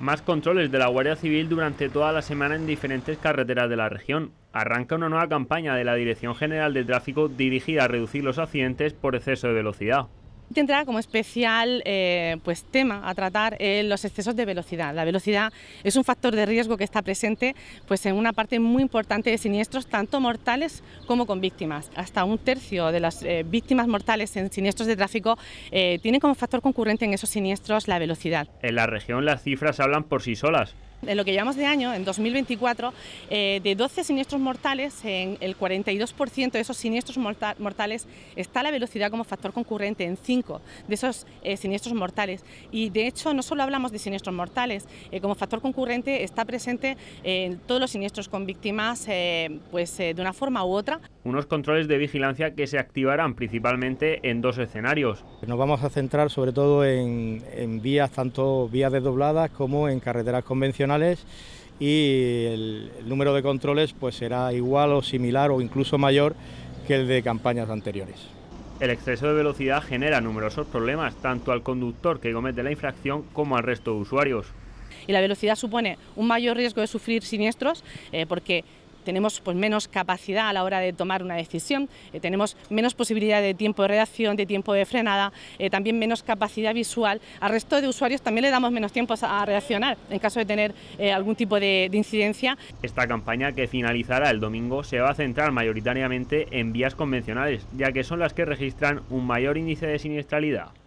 Más controles de la Guardia Civil durante toda la semana en diferentes carreteras de la región. Arranca una nueva campaña de la Dirección General de Tráfico dirigida a reducir los accidentes por exceso de velocidad tendrá como especial eh, pues, tema a tratar los excesos de velocidad. La velocidad es un factor de riesgo que está presente pues, en una parte muy importante de siniestros, tanto mortales como con víctimas. Hasta un tercio de las eh, víctimas mortales en siniestros de tráfico eh, tienen como factor concurrente en esos siniestros la velocidad. En la región las cifras hablan por sí solas en lo que llevamos de año, en 2024, eh, de 12 siniestros mortales, en el 42% de esos siniestros mortales está la velocidad como factor concurrente en 5 de esos eh, siniestros mortales. Y de hecho, no solo hablamos de siniestros mortales, eh, como factor concurrente está presente en todos los siniestros con víctimas pues, de una forma u otra unos controles de vigilancia que se activarán principalmente en dos escenarios. Nos vamos a centrar sobre todo en, vías, tanto vías desdobladas como en carreteras convencionales y el, número de controles pues será igual o similar o incluso mayor que el de campañas anteriores. El exceso de velocidad genera numerosos problemas tanto al conductor que comete la infracción como al resto de usuarios y la velocidad supone un mayor riesgo de sufrir siniestros eh, porque tenemos pues, menos capacidad a la hora de tomar una decisión, eh, tenemos menos posibilidad de tiempo de reacción, de tiempo de frenada, eh, también menos capacidad visual. Al resto de usuarios también le damos menos tiempo a, reaccionar en caso de tener eh, algún tipo de incidencia. Esta campaña que finalizará el domingo se va a centrar mayoritariamente en vías convencionales, ya que son las que registran un mayor índice de siniestralidad.